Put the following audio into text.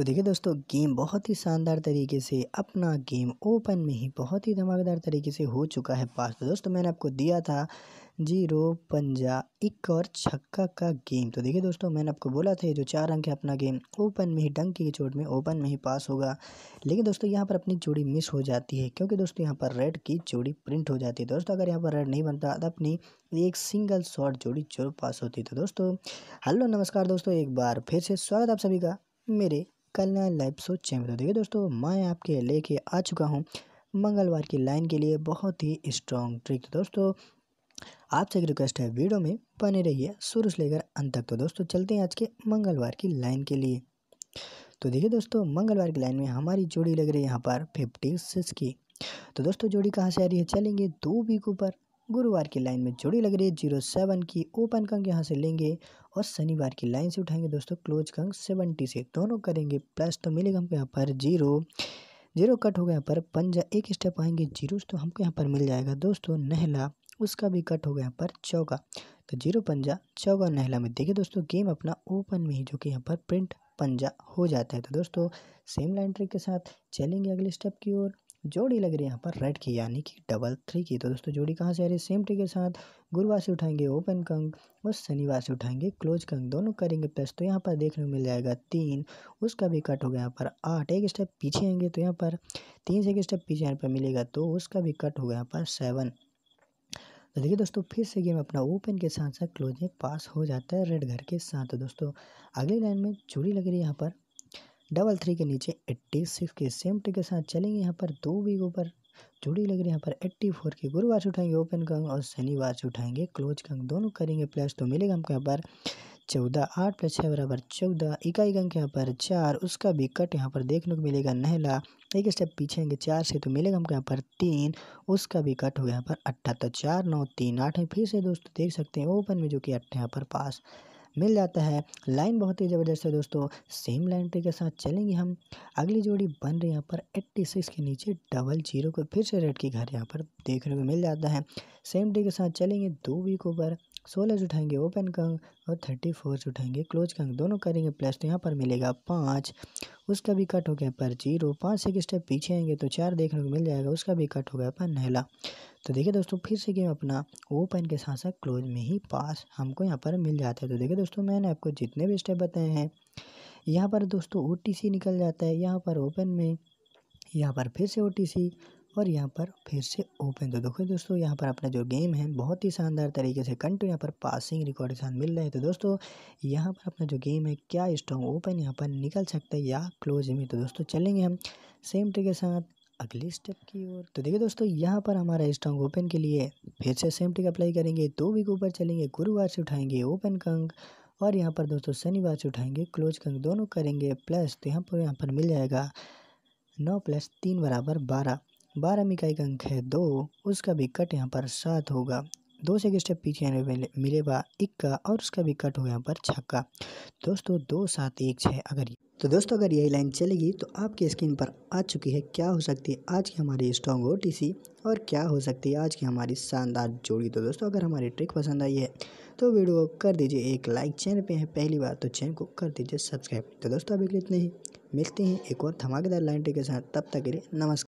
तो देखिए दोस्तों गेम बहुत ही शानदार तरीके से अपना गेम ओपन में ही बहुत ही धमाकेदार तरीके से हो चुका है पास तो दोस्तों मैंने आपको दिया था जीरो पंजा एक और छक्का का गेम तो देखिए दोस्तों मैंने आपको बोला था जो चार अंक है अपना गेम ओपन में ही डंकी की चोट में ओपन में ही पास होगा लेकिन दोस्तों यहाँ पर अपनी जोड़ी मिस हो जाती है क्योंकि दोस्तों यहाँ पर रेड की जोड़ी प्रिंट हो जाती है तो दोस्तों अगर यहाँ पर रेड नहीं बनता तो अपनी एक सिंगल शॉट जोड़ी जोर पास होती तो दोस्तों हेलो नमस्कार दोस्तों एक बार फिर से स्वागत आप सभी का मेरे कल्याण लाइव शो चैनल तो देखिए दोस्तों मैं आपके लेके आ चुका हूँ मंगलवार की लाइन के लिए बहुत ही स्ट्रॉन्ग ट्रिक तो दोस्तों आपसे एक रिक्वेस्ट है वीडियो में बने रहिए शुरू से लेकर अंत तक तो दोस्तों चलते हैं आज के मंगलवार की लाइन के लिए तो देखिए दोस्तों मंगलवार की लाइन में हमारी जोड़ी लग रही है यहाँ पर फिफ्टी सिक्स की तो दोस्तों जोड़ी कहाँ से आ रही है चलेंगे दो वीक ऊपर गुरुवार की लाइन में जोड़ी लग रही है जीरो सेवन की ओपन कंक यहाँ से लेंगे और शनिवार की लाइन से उठाएंगे दोस्तों क्लोज कंक सेवेंटी से दोनों करेंगे प्लस तो मिलेगा हमको यहाँ पर जीरो जीरो कट हो गया पर पंजा एक स्टेप आएंगे जीरो तो हमको यहाँ पर मिल जाएगा दोस्तों नहला उसका भी कट हो गया पर चौका तो जीरो पंजा चौका नहला में देखिए दोस्तों गेम अपना ओपन में ही जो कि यहाँ पर प्रिंट पंजा हो जाता है तो दोस्तों सेम लाइन ट्रिक के साथ चलेंगे अगले स्टेप की ओर जोड़ी लग रही है यहाँ पर रेड की यानी कि डबल थ्री की तो दोस्तों जोड़ी कहाँ से आ रही है सेम ट्री के साथ गुरुवार से उठाएंगे ओपन कंग और शनिवार से उठाएंगे क्लोज कंग दोनों करेंगे प्लस तो यहाँ पर देखने को मिल जाएगा तीन उसका भी कट हो गया यहाँ पर आठ एक स्टेप पीछे आएंगे तो यहाँ पर तीन से एक स्टेप पीछे यहाँ पर मिलेगा तो उसका भी कट होगा यहाँ पर सेवन तो देखिए दोस्तों फिर से गेम अपना ओपन के साथ साथ क्लोज में पास हो जाता है रेड घर के साथ तो दोस्तों अगले लाइन में चूड़ी लग रही है यहाँ पर डबल थ्री के नीचे एट्टी सिक्स के सेम ट्रिक के साथ चलेंगे यहाँ पर दो वीक ऊपर जुड़ी लग रही है यहाँ पर एट्टी फोर की गुरुवार से उठाएंगे ओपन कंग और शनिवार से उठाएंगे क्लोज कंग दोनों करेंगे प्लस तो मिलेगा हमको यहाँ पर चौदह आठ प्लस छः बराबर चौदह इकाई गंग यहाँ पर चार उसका भी कट यहाँ पर देखने को मिलेगा नहला एक स्टेप आएंगे चार से तो मिलेगा हमको यहाँ पर तीन उसका भी कट हो गया यहाँ पर अट्ठा तो चार नौ तीन आठ है फिर से दोस्तों देख सकते हैं ओपन में जो कि अट्ठा यहाँ पर पास मिल जाता है लाइन बहुत ही ज़बरदस्त है दोस्तों सेम लाइन ट्री के साथ चलेंगे हम अगली जोड़ी बन रही यहाँ पर एट्टी सिक्स के नीचे डबल जीरो को फिर से रेड की घर यहाँ पर देखने को मिल जाता है सेम ट्री के साथ चलेंगे दो वीक ऊपर सोलह से उठाएंगे ओपन का अंक और थर्टी फोर से उठाएंगे क्लोज का अंक दोनों करेंगे प्लस तो यहाँ पर मिलेगा पाँच उसका भी कट हो गया पर जीरो पाँच से एक स्टेप पीछे आएंगे तो चार देखने को मिल जाएगा उसका भी कट हो गया पर नहला तो देखिए दोस्तों फिर से गेम अपना ओपन के साथ साथ क्लोज में ही पास हमको यहाँ पर मिल जाता है तो देखिए दोस्तों मैंने आपको जितने भी स्टेप बताए हैं यहाँ पर दोस्तों ओ निकल जाता है यहाँ पर ओपन में यहाँ पर फिर से ओ और यहाँ पर फिर से ओपन तो देखो दोस्तों यहाँ पर अपना जो गेम है बहुत ही शानदार तरीके से कंटिन्यू यहाँ पर पासिंग रिकॉर्ड के साथ मिल रहे हैं तो दोस्तों यहाँ पर अपना जो गेम है क्या स्ट्रॉन्ग ओपन यहाँ पर निकल सकता है या क्लोज में तो दोस्तों चलेंगे हम सेम ट्री के साथ अगले स्टेप की ओर तो देखिए दोस्तों यहाँ पर हमारा स्ट्रॉन्ग ओपन के लिए फिर से सेम ट्रिक अप्लाई करेंगे दो वीक ऊपर चलेंगे गुरुवार से उठाएंगे ओपन कंक और यहाँ पर दोस्तों शनिवार से उठाएंगे क्लोज कंक दोनों करेंगे प्लस तो यहाँ पर यहाँ पर मिल जाएगा नौ प्लस तीन बराबर बारह बारह में एक का अंक है दो उसका भी कट यहाँ पर सात होगा दो से एक स्टेप पीछे मिलेगा इक्का और उसका भी कट होगा यहाँ पर छक्का दोस्तों दो सात एक छः अगर तो दोस्तों अगर यही लाइन चलेगी तो आपकी स्क्रीन पर आ चुकी है क्या हो सकती है आज की हमारी स्ट्रॉन्ग ओ और क्या हो सकती है आज की हमारी शानदार जोड़ी तो दोस्तों अगर हमारी ट्रिक पसंद आई है तो वीडियो कर दीजिए एक लाइक चैनल पे है पहली बार तो चैनल को कर दीजिए सब्सक्राइब तो दोस्तों अभी के लिए इतने ही मिलते हैं एक और धमाकेदार लाइन ट्रिक के साथ तब तक के लिए नमस्कार